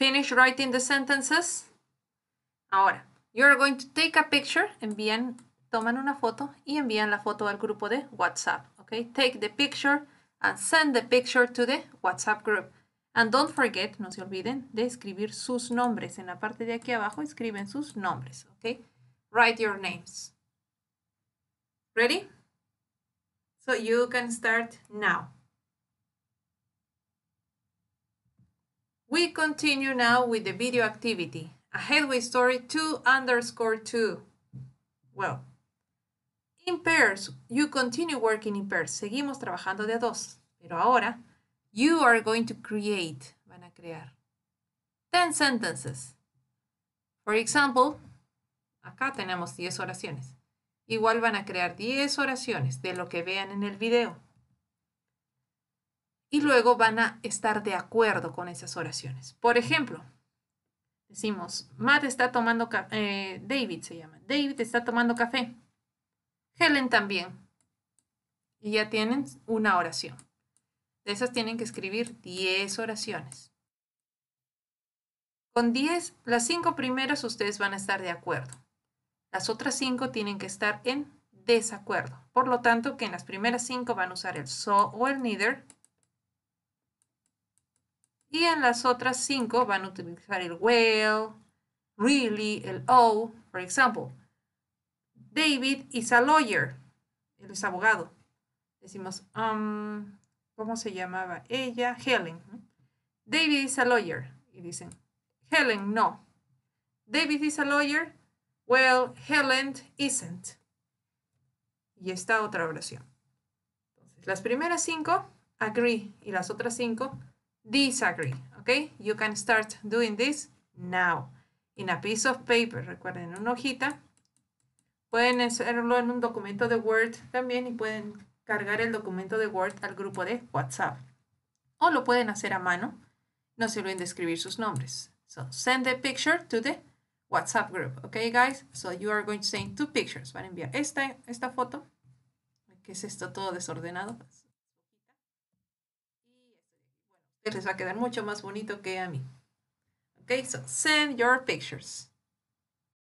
Finish writing the sentences. Ahora, you're going to take a picture. Envían, toman una foto y envían la foto al grupo de WhatsApp. Okay, take the picture and send the picture to the WhatsApp group. And don't forget, no se olviden de escribir sus nombres. En la parte de aquí abajo escriben sus nombres. Okay, write your names. Ready? So you can start now. We continue now with the video activity. A headway story 2 underscore 2. Well, in pairs, you continue working in pairs. Seguimos trabajando de a dos. Pero ahora, you are going to create. Van a crear. 10 sentences. For example, acá tenemos 10 oraciones. Igual van a crear 10 oraciones de lo que vean en el video y luego van a estar de acuerdo con esas oraciones. Por ejemplo, decimos, Matt está tomando café, eh, David se llama, David está tomando café, Helen también. Y ya tienen una oración. De esas tienen que escribir 10 oraciones. Con 10, las 5 primeras ustedes van a estar de acuerdo. Las otras 5 tienen que estar en desacuerdo. Por lo tanto, que en las primeras 5 van a usar el so o el neither y en las otras cinco van a utilizar el well, really, el oh. Por ejemplo, David is a lawyer. Él es abogado. Decimos, um, ¿cómo se llamaba ella? Helen. David is a lawyer. Y dicen, Helen no. David is a lawyer. Well, Helen isn't. Y esta otra oración. Entonces, las primeras cinco, agree. Y las otras cinco, disagree. Okay, you can start doing this now. In a piece of paper, recuerden, una hojita. Pueden hacerlo en un documento de Word también y pueden cargar el documento de Word al grupo de WhatsApp. O lo pueden hacer a mano. No se olviden de escribir sus nombres. So, send the picture to the WhatsApp group. Okay, guys? So, you are going to send two pictures. Van a enviar esta, esta foto. ¿Qué es esto todo desordenado? les va a quedar mucho más bonito que a mí. Ok, so send your pictures.